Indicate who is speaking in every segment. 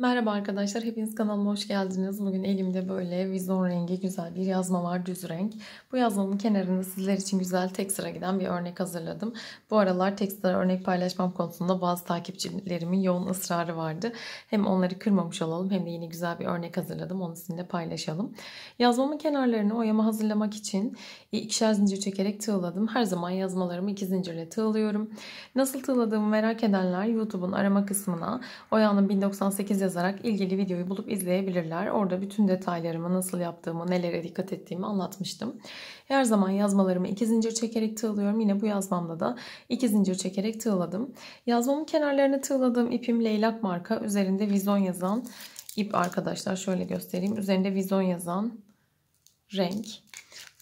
Speaker 1: Merhaba arkadaşlar, hepiniz kanalıma hoş geldiniz. Bugün elimde böyle vizon rengi güzel bir yazma var, düz renk. Bu yazmanın kenarında sizler için güzel tek sıra giden bir örnek hazırladım. Bu aralar tek sıra örnek paylaşmam konusunda bazı takipçilerimin yoğun ısrarı vardı. Hem onları kırmamış olalım hem de yine güzel bir örnek hazırladım. Onu sizinle paylaşalım. Yazmamın kenarlarını oyama hazırlamak için ikişer zincir çekerek tığladım. Her zaman yazmalarımı iki zincirle tığlıyorum. Nasıl tığladığımı merak edenler YouTube'un arama kısmına oyanın 1098 yazarak ilgili videoyu bulup izleyebilirler. Orada bütün detaylarımı, nasıl yaptığımı, nelere dikkat ettiğimi anlatmıştım. Her zaman yazmalarımı iki zincir çekerek tığlıyorum. Yine bu yazmamda da iki zincir çekerek tığladım. Yazmamın kenarlarını tığladığım ipim leylak marka. Üzerinde vizon yazan ip arkadaşlar. Şöyle göstereyim. Üzerinde vizon yazan renk.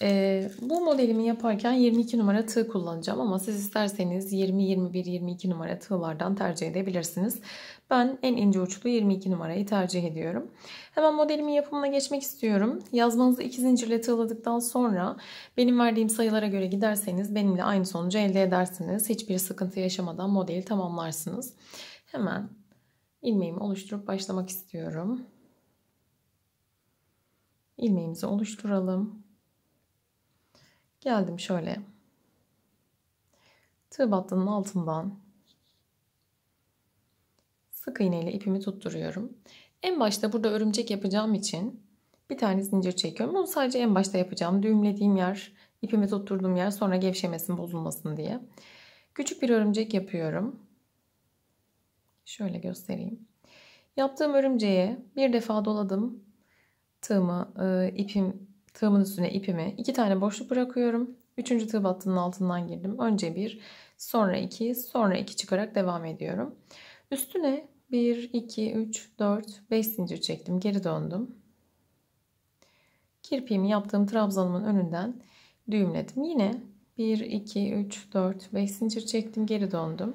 Speaker 1: Ee, bu modelimi yaparken 22 numara tığ kullanacağım ama siz isterseniz 20, 21, 22 numara tığlardan tercih edebilirsiniz. Ben en ince uçlu 22 numarayı tercih ediyorum. Hemen modelimin yapımına geçmek istiyorum. Yazmanızı iki zincirle tığladıktan sonra benim verdiğim sayılara göre giderseniz benimle aynı sonucu elde edersiniz. Hiçbir sıkıntı yaşamadan modeli tamamlarsınız. Hemen ilmeğimi oluşturup başlamak istiyorum. Ilmeğimizi oluşturalım. Geldim şöyle. Tığ battının altından sık iğne ile ipimi tutturuyorum. En başta burada örümcek yapacağım için bir tane zincir çekiyorum. Bunu sadece en başta yapacağım. Düğümlediğim yer, ipimi tutturduğum yer sonra gevşemesin, bozulmasın diye. Küçük bir örümcek yapıyorum. Şöyle göstereyim. Yaptığım örümceğe bir defa doladım. Tığımı, e, ipim, tığımın üstüne ipimi iki tane boşluk bırakıyorum. Üçüncü tığ battının altından girdim. Önce bir, sonra iki, sonra iki çıkarak devam ediyorum. Üstüne 1, 2, 3, 4, 5 zincir çektim. Geri döndüm. Kirpiğimi yaptığım trabzanımın önünden düğümledim. Yine 1, 2, 3, 4, 5 zincir çektim. Geri döndüm.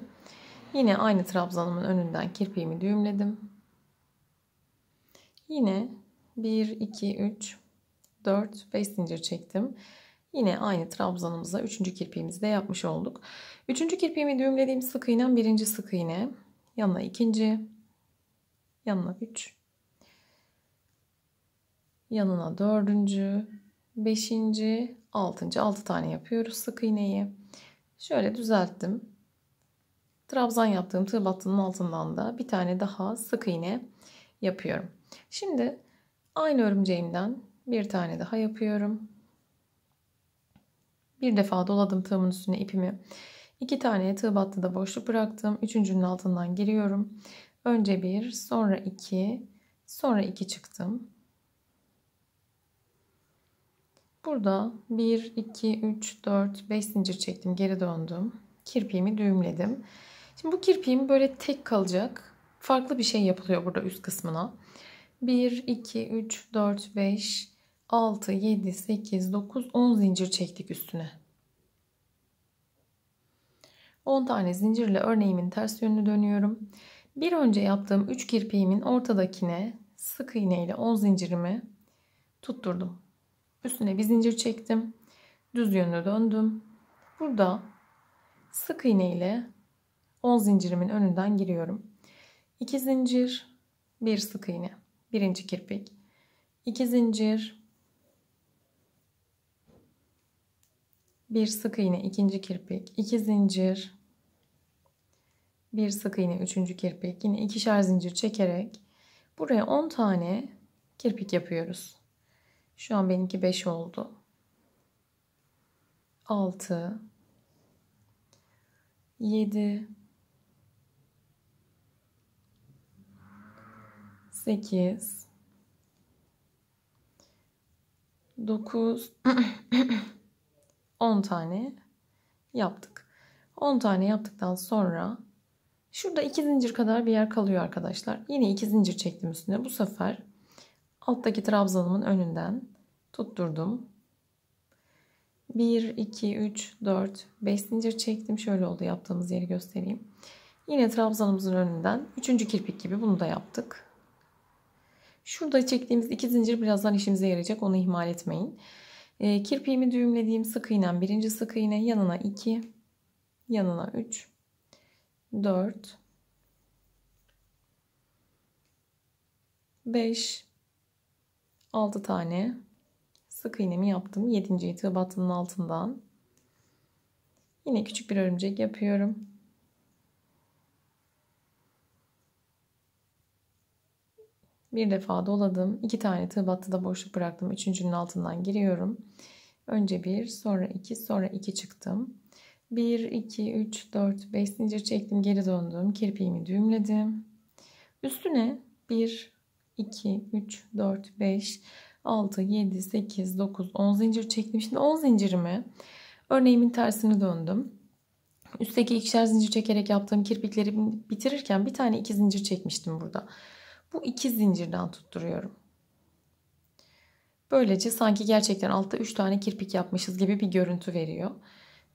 Speaker 1: Yine aynı trabzanımın önünden kirpiğimi düğümledim. Yine 1, 2, 3, 4, 5 zincir çektim. Yine aynı trabzanımıza üçüncü kirpiğimizi de yapmış olduk. Üçüncü kirpiğimi düğümlediğim sık iğnem birinci sık iğne. Yanına ikinci. Yanına üç. Yanına dördüncü. Beşinci. Altıncı. Altı tane yapıyoruz sık iğneyi. Şöyle düzelttim. Trabzan yaptığım tığ battının altından da bir tane daha sık iğne yapıyorum. Şimdi aynı örümceğimden bir tane daha yapıyorum. Bir defa doladım tığımın üstüne ipimi. İki tane tığ da boşluk bıraktım. Üçüncünün altından giriyorum. Önce bir, sonra iki, sonra iki çıktım. Burada 1, 2, 3, 4, 5 zincir çektim. Geri döndüm. Kirpiğimi düğümledim. Şimdi bu kirpiğim böyle tek kalacak. Farklı bir şey yapılıyor burada üst kısmına. 1, 2, 3, 4, 5, 6, 7, 8, 9, 10 zincir çektik üstüne. 10 tane zincirle örneğimin ters yönünü dönüyorum. Bir önce yaptığım 3 kirpiğimin ortadakine sık iğne ile 10 zincirimi tutturdum. Üstüne bir zincir çektim. Düz yönüne döndüm. Burada sık iğne ile 10 zincirimin önünden giriyorum. 2 zincir, 1 sık iğne, birinci kirpik, 2 zincir, bir sık iğne ikinci kirpik, iki zincir, bir sık iğne üçüncü kirpik, yine ikişer zincir çekerek buraya 10 tane kirpik yapıyoruz. Şu an benimki 5 oldu. 6 7 8 9 10 tane yaptık. 10 tane yaptıktan sonra şurada 2 zincir kadar bir yer kalıyor arkadaşlar. Yine 2 zincir çektim üstüne. Bu sefer alttaki trabzanımın önünden tutturdum. 1, 2, 3, 4, 5 zincir çektim. Şöyle oldu yaptığımız yeri göstereyim. Yine trabzanımızın önünden 3. kirpik gibi bunu da yaptık. Şurada çektiğimiz 2 zincir birazdan işimize yarayacak. Onu ihmal etmeyin. Ee, kirpiğimi düğümlediğim sık iğnem birinci sık iğne yanına 2, yanına 3, 4, 5, 6 tane sık iğnemi yaptım. 7. tığ battının altından. Yine küçük bir örümcek yapıyorum. Bir defa doladım. iki tane tığ battı da boşluk bıraktım. Üçüncünün altından giriyorum. Önce bir, sonra iki, sonra iki çıktım. Bir, iki, üç, dört, beş zincir çektim. Geri döndüm. Kirpiğimi düğümledim. Üstüne bir, iki, üç, dört, beş, altı, yedi, sekiz, dokuz, on zincir çektim. Şimdi on zincirimi örneğimin tersini döndüm. Üstteki ikişer zincir çekerek yaptığım kirpikleri bitirirken bir tane iki zincir çekmiştim burada. Bu iki zincirden tutturuyorum. Böylece sanki gerçekten altta 3 tane kirpik yapmışız gibi bir görüntü veriyor.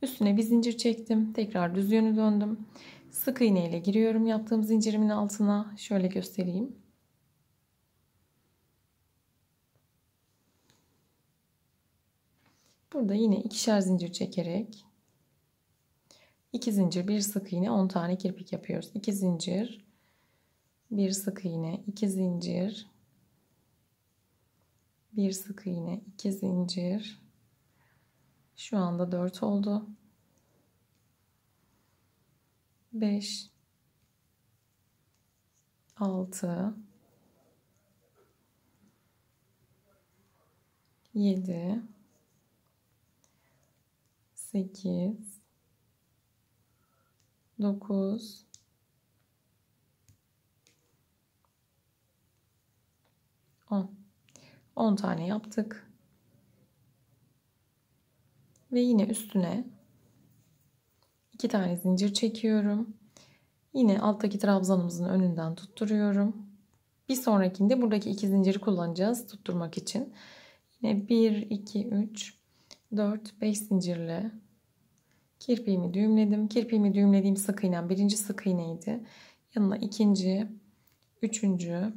Speaker 1: Üstüne bir zincir çektim. Tekrar düz yönü döndüm. Sık iğne ile giriyorum yaptığım zincirimin altına. Şöyle göstereyim. Burada yine ikişer zincir çekerek 2 zincir, 1 sık iğne 10 tane kirpik yapıyoruz. 2 zincir, bir sık iğne, iki zincir, bir sık iğne, iki zincir. Şu anda dört oldu. 5 6 7 8 9 10. 10 tane yaptık. Ve yine üstüne iki tane zincir çekiyorum. Yine alttaki trabzanımızın önünden tutturuyorum. Bir sonrakinde buradaki iki zinciri kullanacağız tutturmak için. Yine 1, 2, 3, 4, 5 zincirle kirpiğimi düğümledim. Kirpiğimi düğümlediğim sık iğnem birinci sık iğneydi. Yanına ikinci, üçüncü,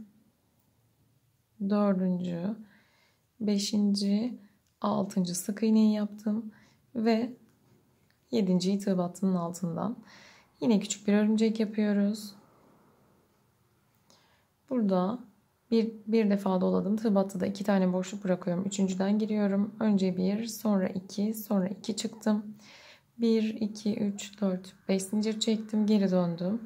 Speaker 1: dördüncü, beşinci, altıncı sık iğneyi yaptım ve yedinciyi tığ battının altından. Yine küçük bir örümcek yapıyoruz. Burada bir, bir defa doladım. Tığ battı da iki tane boşluk bırakıyorum. Üçüncüden giriyorum. Önce bir, sonra iki, sonra iki çıktım. Bir, iki, üç, dört, 5 zincir çektim. Geri döndüm.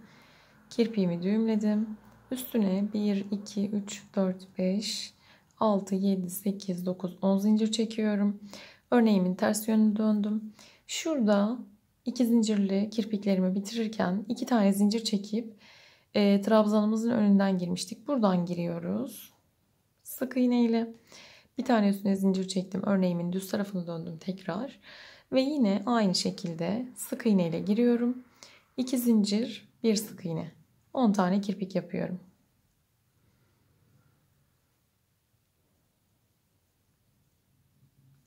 Speaker 1: Kirpiğimi düğümledim. Üstüne 1, 2, 3, 4, 5, 6, 7, 8, 9, 10 zincir çekiyorum. Örneğimin ters yönünü döndüm. Şurada iki zincirli kirpiklerimi bitirirken iki tane zincir çekip e, trabzanımızın önünden girmiştik. Buradan giriyoruz. Sık iğne ile bir tane üstüne zincir çektim. Örneğimin düz tarafını döndüm tekrar. Ve yine aynı şekilde sık iğne ile giriyorum. 2 zincir, 1 sık iğne. 10 tane kirpik yapıyorum.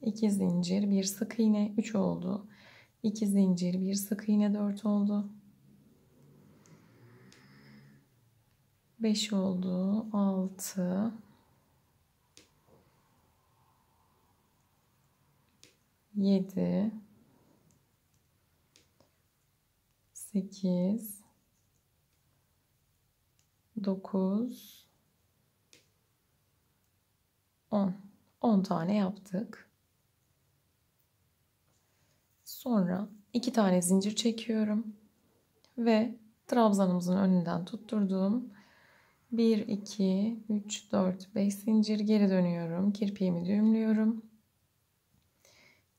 Speaker 1: İki zincir, bir sık iğne 3 oldu. İki zincir, bir sık iğne 4 oldu. 5 oldu. 6 7 8 9 10 10 tane yaptık. Sonra 2 tane zincir çekiyorum ve trabzanımızın önünden tutturduğum 1 2 3 4 5 zincir geri dönüyorum. Kirpiğimi düğümlüyorum.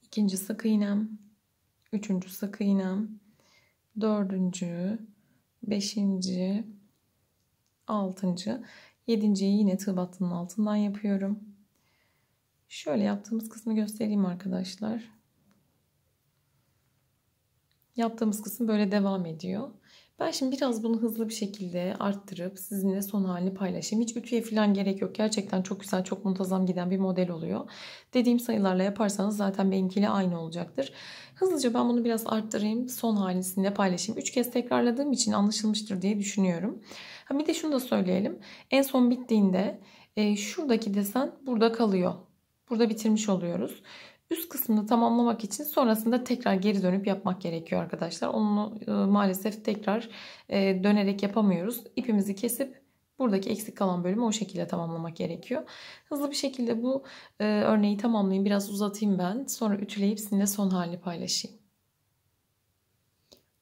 Speaker 1: İkinci sık iğnem, üçüncü sık iğnem, dördüncü, beşinci, 6. yedinciyi yine tığ battının altından yapıyorum. Şöyle yaptığımız kısmı göstereyim arkadaşlar. Yaptığımız kısım böyle devam ediyor. Ben şimdi biraz bunu hızlı bir şekilde arttırıp sizinle son halini paylaşayım. Hiç ütüye falan gerek yok. Gerçekten çok güzel, çok muntazam giden bir model oluyor. Dediğim sayılarla yaparsanız zaten benimkiyle aynı olacaktır. Hızlıca ben bunu biraz arttırayım. Son halini sizinle paylaşayım. Üç kez tekrarladığım için anlaşılmıştır diye düşünüyorum. Ha bir de şunu da söyleyelim. En son bittiğinde e, şuradaki desen burada kalıyor. Burada bitirmiş oluyoruz. Üst kısmını tamamlamak için sonrasında tekrar geri dönüp yapmak gerekiyor arkadaşlar. Onu e, maalesef tekrar e, dönerek yapamıyoruz. İpimizi kesip Buradaki eksik kalan bölümü o şekilde tamamlamak gerekiyor. Hızlı bir şekilde bu e, örneği tamamlayayım. Biraz uzatayım ben. Sonra ütüleyip sizinle son halini paylaşayım.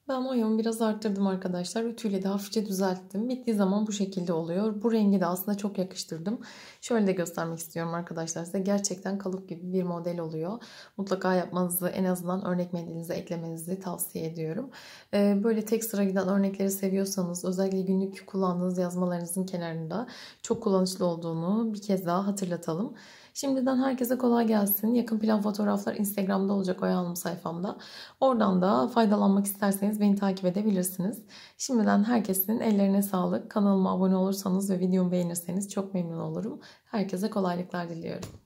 Speaker 1: Ben mayomu biraz arttırdım arkadaşlar. Ütüyle de hafifçe düzelttim. Bittiği zaman bu şekilde oluyor. Bu rengi de aslında çok yakıştırdım. Şöyle de göstermek istiyorum arkadaşlar size. Gerçekten kalıp gibi bir model oluyor. Mutlaka yapmanızı en azından örnek mendilinize eklemenizi tavsiye ediyorum. Ee, böyle tek sıra giden örnekleri seviyorsanız özellikle günlük kullandığınız yazmalarınızın kenarında çok kullanışlı olduğunu bir kez daha hatırlatalım. Şimdiden herkese kolay gelsin. Yakın plan fotoğraflar Instagram'da olacak Oya Hanım sayfamda. Oradan da faydalanmak isterseniz beni takip edebilirsiniz. Şimdiden herkesin ellerine sağlık. Kanalıma abone olursanız ve videomu beğenirseniz çok memnun olurum. Herkese kolaylıklar diliyorum.